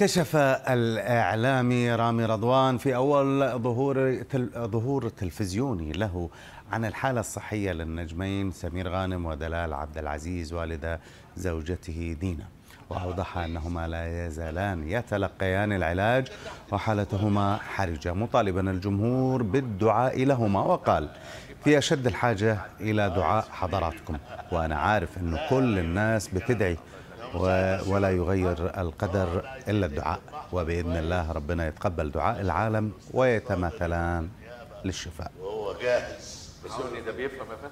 كشف الإعلامي رامي رضوان في أول ظهور ظهور تلفزيوني له عن الحالة الصحية للنجمين سمير غانم ودلال عبد العزيز والدة زوجته دينا وأوضح أنهما لا يزالان يتلقيان العلاج وحالتهما حرجة مطالبا الجمهور بالدعاء لهما وقال في أشد الحاجة إلى دعاء حضراتكم وأنا عارف أن كل الناس بتدعي ولا يغير القدر إلا الدعاء وبإذن الله ربنا يتقبل دعاء العالم ويتماثلان للشفاء وهو جاهز بس ده بيفهم يا فندم